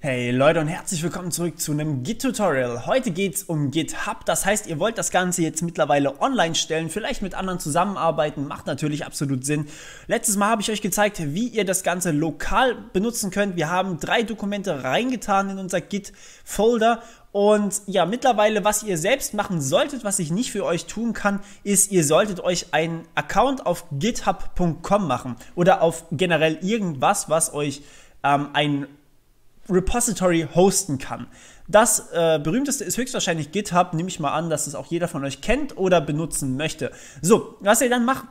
Hey Leute und herzlich willkommen zurück zu einem Git-Tutorial. Heute geht es um GitHub, das heißt, ihr wollt das Ganze jetzt mittlerweile online stellen, vielleicht mit anderen zusammenarbeiten, macht natürlich absolut Sinn. Letztes Mal habe ich euch gezeigt, wie ihr das Ganze lokal benutzen könnt. Wir haben drei Dokumente reingetan in unser Git-Folder und ja, mittlerweile, was ihr selbst machen solltet, was ich nicht für euch tun kann, ist, ihr solltet euch einen Account auf github.com machen oder auf generell irgendwas, was euch ähm, ein Repository hosten kann. Das äh, berühmteste ist höchstwahrscheinlich GitHub, nehme ich mal an, dass es auch jeder von euch kennt oder benutzen möchte. So, was ihr dann machen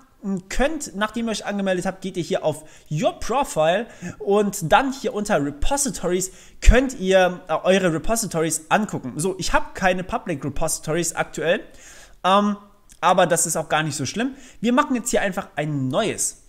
könnt, nachdem ihr euch angemeldet habt, geht ihr hier auf Your Profile und dann hier unter Repositories könnt ihr äh, eure Repositories angucken. So, ich habe keine Public Repositories aktuell, ähm, aber das ist auch gar nicht so schlimm. Wir machen jetzt hier einfach ein neues.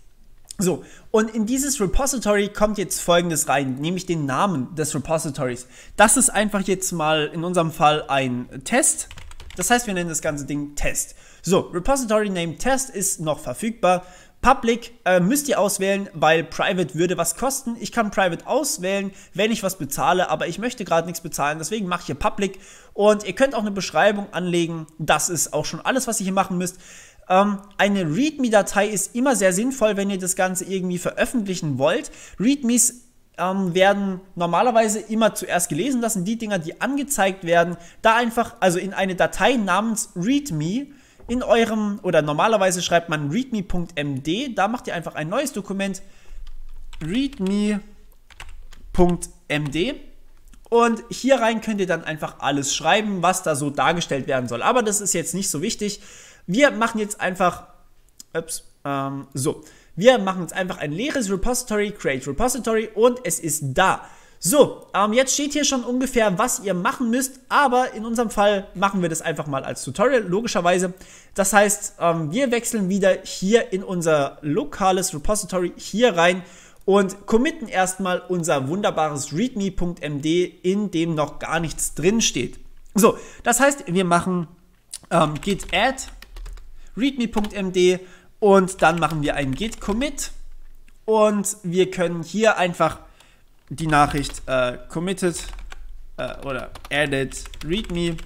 So, und in dieses Repository kommt jetzt folgendes rein, nämlich den Namen des Repositories. Das ist einfach jetzt mal in unserem Fall ein Test. Das heißt, wir nennen das ganze Ding Test. So, Repository Name Test ist noch verfügbar. Public äh, müsst ihr auswählen, weil Private würde was kosten. Ich kann Private auswählen, wenn ich was bezahle, aber ich möchte gerade nichts bezahlen, deswegen mache ich hier Public. Und ihr könnt auch eine Beschreibung anlegen. Das ist auch schon alles, was ihr hier machen müsst. Ähm, eine README-Datei ist immer sehr sinnvoll, wenn ihr das Ganze irgendwie veröffentlichen wollt. READMEs ähm, werden normalerweise immer zuerst gelesen. Das sind die Dinger, die angezeigt werden. Da einfach, also in eine Datei namens README in eurem, oder normalerweise schreibt man readme.md, da macht ihr einfach ein neues Dokument, readme.md. Und hier rein könnt ihr dann einfach alles schreiben, was da so dargestellt werden soll. Aber das ist jetzt nicht so wichtig. Wir machen jetzt einfach, ups, ähm, so, wir machen jetzt einfach ein leeres Repository, Create Repository und es ist da. So, ähm, jetzt steht hier schon ungefähr, was ihr machen müsst, aber in unserem Fall machen wir das einfach mal als Tutorial, logischerweise. Das heißt, ähm, wir wechseln wieder hier in unser lokales Repository hier rein und committen erstmal unser wunderbares readme.md, in dem noch gar nichts drin steht. So, das heißt, wir machen ähm, git add readme.md und dann machen wir einen git commit und wir können hier einfach die Nachricht äh, committed äh, oder added readme.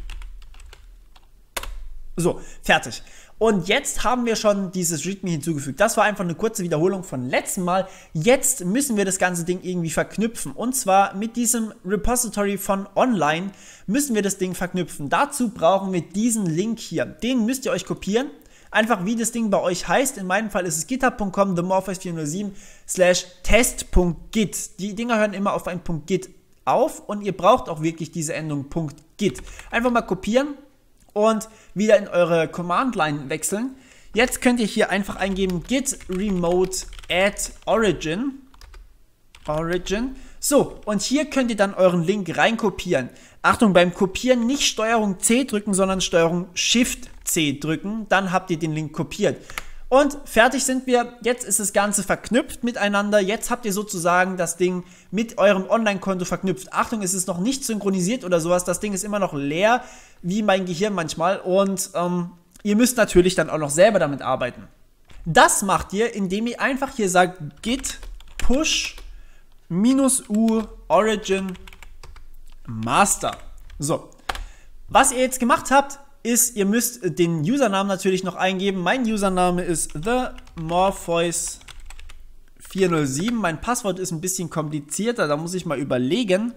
So, fertig. Und jetzt haben wir schon dieses README hinzugefügt. Das war einfach eine kurze Wiederholung von letzten Mal. Jetzt müssen wir das ganze Ding irgendwie verknüpfen. Und zwar mit diesem Repository von online müssen wir das Ding verknüpfen. Dazu brauchen wir diesen Link hier. Den müsst ihr euch kopieren einfach wie das Ding bei euch heißt. In meinem Fall ist es github.com, themorphos407 slash test.git. Die Dinger hören immer auf ein .git auf und ihr braucht auch wirklich diese Endung .git. Einfach mal kopieren und wieder in eure Command-Line wechseln. Jetzt könnt ihr hier einfach eingeben git remote add origin. Origin. So, und hier könnt ihr dann euren Link reinkopieren. Achtung, beim Kopieren nicht Steuerung C drücken, sondern Steuerung Shift C drücken, dann habt ihr den Link kopiert. Und fertig sind wir. Jetzt ist das Ganze verknüpft miteinander. Jetzt habt ihr sozusagen das Ding mit eurem Online-Konto verknüpft. Achtung, es ist noch nicht synchronisiert oder sowas. Das Ding ist immer noch leer, wie mein Gehirn manchmal. Und ähm, ihr müsst natürlich dann auch noch selber damit arbeiten. Das macht ihr, indem ihr einfach hier sagt, git push minus u origin master. So. Was ihr jetzt gemacht habt, ist, ihr müsst den Usernamen natürlich noch eingeben. Mein Username ist TheMorpheus407. Mein Passwort ist ein bisschen komplizierter, da muss ich mal überlegen.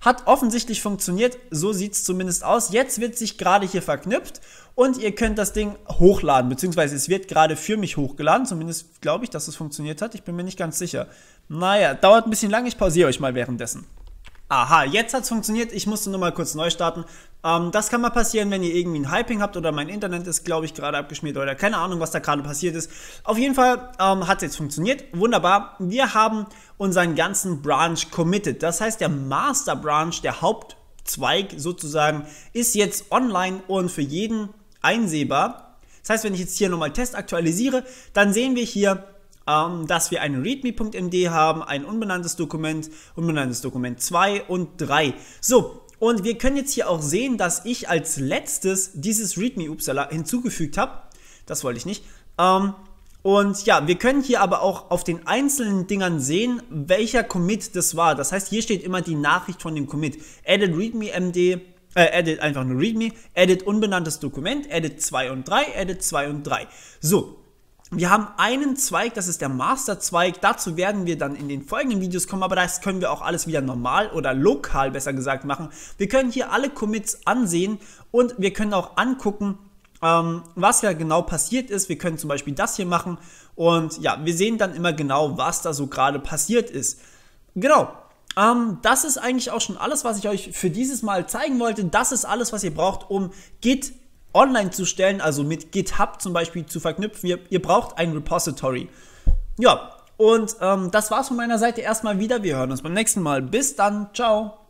Hat offensichtlich funktioniert, so sieht es zumindest aus. Jetzt wird sich gerade hier verknüpft und ihr könnt das Ding hochladen, beziehungsweise es wird gerade für mich hochgeladen. Zumindest glaube ich, dass es funktioniert hat. Ich bin mir nicht ganz sicher. Naja, dauert ein bisschen lang, ich pausiere euch mal währenddessen. Aha, jetzt hat es funktioniert. Ich musste nur mal kurz neu starten. Ähm, das kann mal passieren, wenn ihr irgendwie ein Hyping habt oder mein Internet ist, glaube ich, gerade abgeschmiert oder keine Ahnung, was da gerade passiert ist. Auf jeden Fall ähm, hat es jetzt funktioniert. Wunderbar. Wir haben unseren ganzen Branch committed. Das heißt, der Master Branch, der Hauptzweig sozusagen, ist jetzt online und für jeden einsehbar. Das heißt, wenn ich jetzt hier nochmal Test aktualisiere, dann sehen wir hier, ähm, dass wir einen readme.md haben, ein unbenanntes Dokument, unbenanntes Dokument 2 und 3. So, und wir können jetzt hier auch sehen, dass ich als letztes dieses readme upsala hinzugefügt habe. Das wollte ich nicht. Ähm, und ja, wir können hier aber auch auf den einzelnen Dingern sehen, welcher Commit das war. Das heißt, hier steht immer die Nachricht von dem Commit. Edit readme md, äh, edit einfach nur readme, edit unbenanntes Dokument, edit 2 und 3, edit 2 und 3. So, wir haben einen Zweig, das ist der Master-Zweig. Dazu werden wir dann in den folgenden Videos kommen, aber das können wir auch alles wieder normal oder lokal besser gesagt machen. Wir können hier alle Commits ansehen und wir können auch angucken, ähm, was ja genau passiert ist. Wir können zum Beispiel das hier machen und ja, wir sehen dann immer genau, was da so gerade passiert ist. Genau, ähm, das ist eigentlich auch schon alles, was ich euch für dieses Mal zeigen wollte. Das ist alles, was ihr braucht, um Git online zu stellen, also mit GitHub zum Beispiel zu verknüpfen. Ihr, ihr braucht ein Repository. Ja, und ähm, das war's von meiner Seite erstmal wieder. Wir hören uns beim nächsten Mal. Bis dann. Ciao.